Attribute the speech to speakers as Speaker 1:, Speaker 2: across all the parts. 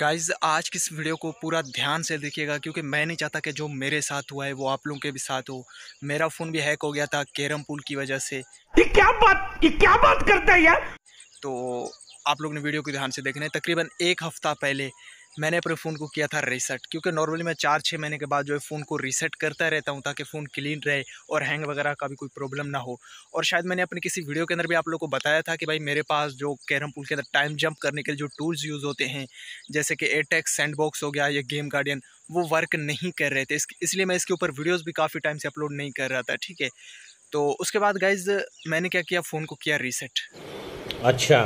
Speaker 1: guys आज की इस वीडियो को पूरा ध्यान से देखिएगा क्योंकि मैं नहीं चाहता कि जो मेरे साथ हुआ है वो आप लोगों के भी साथ हो मेरा फ़ोन भी हैक हो गया था कैरम पुल की वजह से ये क्या बात ये क्या बात करता है यार तो आप लोग ने वीडियो को ध्यान से देखना है तकरीबन एक हफ़्ता पहले मैंने अपने फ़ोन को किया था रीसेट क्योंकि नॉर्मली मैं चार छः महीने के बाद जो है फ़ोन को रीसेट करता रहता हूँ ताकि फ़ोन क्लीन रहे और हैंग वगैरह का भी कोई प्रॉब्लम ना हो और शायद मैंने अपने किसी वीडियो के अंदर भी आप लोगों को बताया था कि भाई मेरे पास जो कैरम पुल के अंदर टाइम जंप करने के लिए जो टूल्स यूज़ होते हैं जैसे कि एटेक्स सैंड बॉक्स हो गया या गेम गार्डियन वो वर्क नहीं कर रहे थे इसलिए मैं इसके ऊपर वीडियोज़ भी काफ़ी टाइम से अपलोड नहीं कर रहा था ठीक है तो उसके बाद गाइज मैंने क्या किया फ़ोन को किया रीसेट अच्छा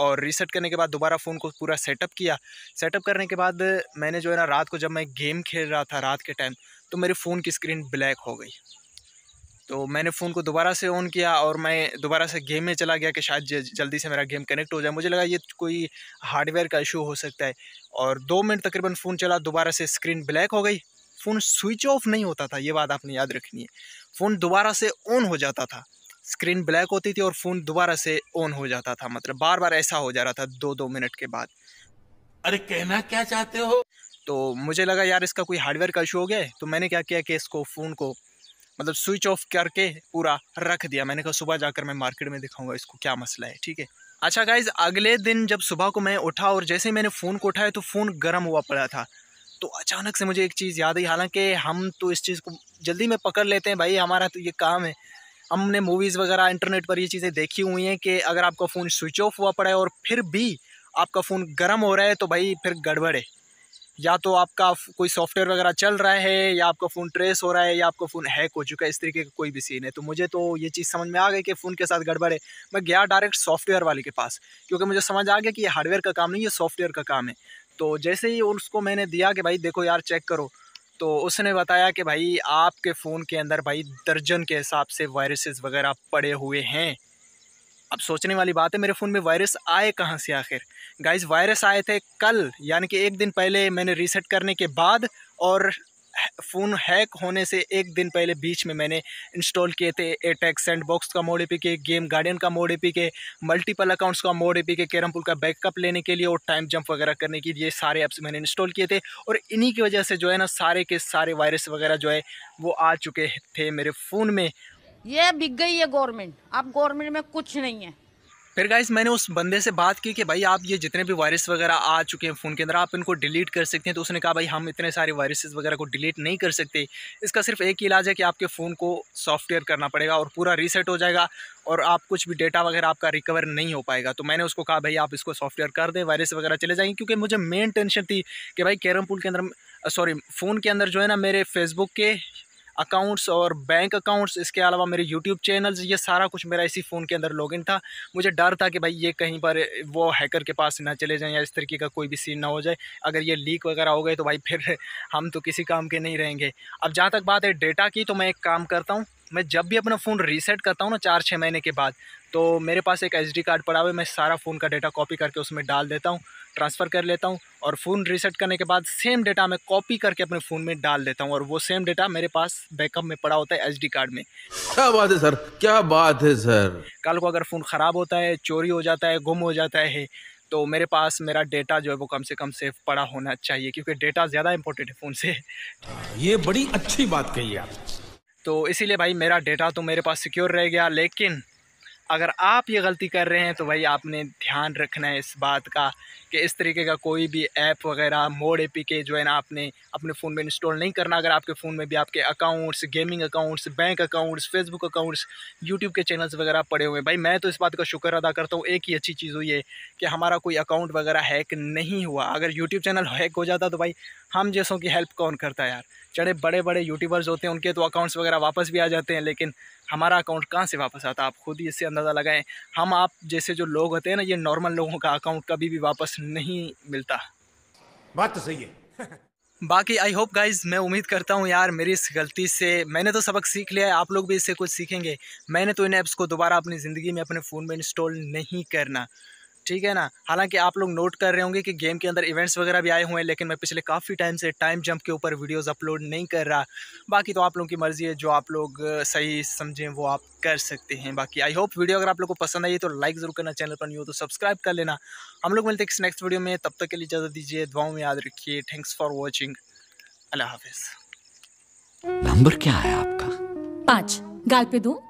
Speaker 1: और रीसेट करने के बाद दोबारा फ़ोन को पूरा सेटअप किया सेटअप करने के बाद मैंने जो है ना रात को जब मैं गेम खेल रहा था रात के टाइम तो मेरे फ़ोन की स्क्रीन ब्लैक हो गई तो मैंने फ़ोन को दोबारा से ऑन किया और मैं दोबारा से गेम में चला गया कि शायद जल्दी से मेरा गेम कनेक्ट हो जाए मुझे लगा ये कोई हार्डवेयर का इशू हो सकता है और दो मिनट तकरीबन फ़ोन चला दोबारा से स्क्रीन ब्लैक हो गई फ़ोन स्विच ऑफ नहीं होता था ये बात आपने याद रखनी है फ़ोन दोबारा से ऑन हो जाता था स्क्रीन ब्लैक होती थी और फ़ोन दोबारा से ऑन हो जाता था मतलब बार बार ऐसा हो जा रहा था दो दो मिनट के बाद अरे कहना क्या चाहते हो तो मुझे लगा यार इसका कोई हार्डवेयर का इशू हो गया है तो मैंने क्या किया कि इसको फ़ोन को मतलब स्विच ऑफ करके पूरा रख दिया मैंने कहा सुबह जाकर मैं मार्केट में दिखाऊंगा इसको क्या मसला है ठीक है अच्छा गाइज अगले दिन जब सुबह को मैं उठा और जैसे ही मैंने फ़ोन को उठाया तो फ़ोन गर्म हुआ पड़ा था तो अचानक से मुझे एक चीज़ याद आई हालांकि हम तो इस चीज़ को जल्दी में पकड़ लेते हैं भाई हमारा तो ये काम है हमने मूवीज़ वगैरह इंटरनेट पर ये चीज़ें देखी हुई हैं कि अगर आपका फ़ोन स्विच ऑफ हुआ पड़ा है और फिर भी आपका फ़ोन गर्म हो रहा है तो भाई फिर गड़बड़ है या तो आपका कोई सॉफ्टवेयर वगैरह चल रहा है या आपका फ़ोन ट्रेस हो रहा है या आपका फ़ोन हैक हो चुका है इस तरीके का कोई भी सीन है तो मुझे तो ये चीज़ समझ में आ गई कि फ़ोन के साथ गड़बड़ है मैं गया डायरेक्ट सॉफ्टवेयर वाले के पास क्योंकि मुझे समझ आ गया कि ये हार्डवेयर का काम नहीं ये सॉफ्टवेयर का काम है तो जैसे ही उसको मैंने दिया कि भाई देखो यार चेक करो तो उसने बताया कि भाई आपके फ़ोन के अंदर भाई दर्जन के हिसाब से वायरसेस वगैरह पड़े हुए हैं अब सोचने वाली बात है मेरे फ़ोन में वायरस आए कहाँ से आखिर गाइस वायरस आए थे कल यानी कि एक दिन पहले मैंने रीसेट करने के बाद और फ़ोन हैक होने से एक दिन पहले बीच में मैंने इंस्टॉल किए थे एटैक सेंड बॉक्स का मोड के गेम गार्डियन का मोड के मल्टीपल अकाउंट्स का मोड के कैरम का बैकअप लेने के लिए और टाइम जंप वगैरह करने के लिए सारे ऐप्स मैंने इंस्टॉल किए थे और इन्हीं की वजह से जो है ना सारे के सारे वायरस वगैरह जो है वो आ चुके थे मेरे फ़ोन में ये बिक गई है गवर्नमेंट अब गवर्नमेंट में कुछ नहीं है फिर गाइज मैंने उस बंदे से बात की कि भाई आप ये जितने भी वायरस वगैरह आ चुके हैं फ़ोन के अंदर आप इनको डिलीट कर सकते हैं तो उसने कहा भाई हम इतने सारे वायरसेस वगैरह को डिलीट नहीं कर सकते इसका सिर्फ एक इलाज है कि आपके फ़ोन को सॉफ्टवेयर करना पड़ेगा और पूरा रीसेट हो जाएगा और आप कुछ भी डेटा वगैरह आपका रिकवर नहीं हो पाएगा तो मैंने उसको कहा भाई आप इसको सॉफ्टवेयर कर दें वायरस वगैरह चले जाएंगे क्योंकि मुझे मेन टेंशन थी कि भाई कैरम के अंदर सॉरी फ़ोन के अंदर जो है ना मेरे फेसबुक के अकाउंट्स और बैंक अकाउंट्स इसके अलावा मेरे यूट्यूब चैनल्स ये सारा कुछ मेरा इसी फ़ोन के अंदर लॉगिन था मुझे डर था कि भाई ये कहीं पर वो हैकर के पास ना चले जाएँ या इस तरीके का कोई भी सीन ना हो जाए अगर ये लीक वगैरह हो गए तो भाई फिर हम तो किसी काम के नहीं रहेंगे अब जहाँ तक बात है डेटा की तो मैं एक काम करता हूँ मैं जब भी अपना फ़ोन रीसेट करता हूँ ना चार छः महीने के बाद तो मेरे पास एक एच कार्ड पड़ा हुआ है मैं सारा फ़ोन का डेटा कॉपी करके उसमें डाल देता हूँ ट्रांसफ़र कर लेता हूँ और फ़ोन रीसेट करने के बाद सेम डेटा मैं कॉपी करके अपने फ़ोन में डाल देता हूँ और वो सेम डेटा मेरे पास बैकअप में पड़ा होता है एच कार्ड में क्या बात है सर क्या बात है सर कल को अगर फ़ोन ख़राब होता है चोरी हो जाता है गुम हो जाता है तो मेरे पास मेरा डेटा जो है वो कम से कम सेफ पड़ा होना चाहिए क्योंकि डेटा ज़्यादा इम्पोर्टेंट है फ़ोन से ये बड़ी अच्छी बात कही आप तो इसीलिए भाई मेरा डेटा तो मेरे पास सिक्योर रह गया लेकिन अगर आप ये गलती कर रहे हैं तो भाई आपने ध्यान रखना है इस बात का कि इस तरीके का कोई भी ऐप वगैरह मोड ए के जो है ना आपने अपने फ़ोन में इंस्टॉल नहीं करना अगर आपके फ़ोन में भी आपके accounts gaming accounts bank accounts Facebook accounts YouTube के चैनल्स वगैरह पड़े हुए हैं भाई मैं तो इस बात का शुक्र अदा करता हूँ एक ही अच्छी चीज़ हुई है कि हमारा कोई अकाउंट वगैरह हैक नहीं हुआ अगर यूट्यूब चैनल हैक हो जाता तो भाई हम जैसों की हेल्प कौन करता यार चढ़े बड़े बड़े यूट्यूबर्स होते हैं उनके तो अकाउंट्स वगैरह वापस भी आ जाते हैं लेकिन हमारा अकाउंट कहाँ से वापस आता आप खुद ही इससे अंदाज़ा लगाएं हम आप जैसे जो लोग होते हैं ना ये नॉर्मल लोगों का अकाउंट कभी भी वापस नहीं मिलता बात तो सही है बाकी आई होप गाइज मैं उम्मीद करता हूँ यार मेरी इस गलती से मैंने तो सबक सीख लिया है आप लोग भी इससे कुछ सीखेंगे मैंने तो इन ऐप्स को दोबारा अपनी ज़िंदगी में अपने फ़ोन में इंस्टॉल नहीं करना ठीक है ना हालांकि आप लोग नोट कर रहे होंगे कि गेम के अंदर इवेंट्स वगैरह भी आए हुए हैं लेकिन मैं पिछले काफ़ी टाइम से टाइम जंप के ऊपर वीडियोस अपलोड नहीं कर रहा बाकी तो आप लोगों की मर्ज़ी है जो आप लोग सही समझें वो आप कर सकते हैं बाकी आई होप वीडियो अगर आप लोग को पसंद आई तो लाइक ज़रूर करना चैनल पर नहीं हो तो सब्सक्राइब कर लेना हम लोग मिलते हैं इस नेक्स्ट वीडियो में तब तक के लिए इजाज़त दीजिए दुआओं में याद रखिए थैंक्स फॉर वॉचिंग अल्लाह हाफिज़ नंबर क्या है आपका पाँच गाल पे दो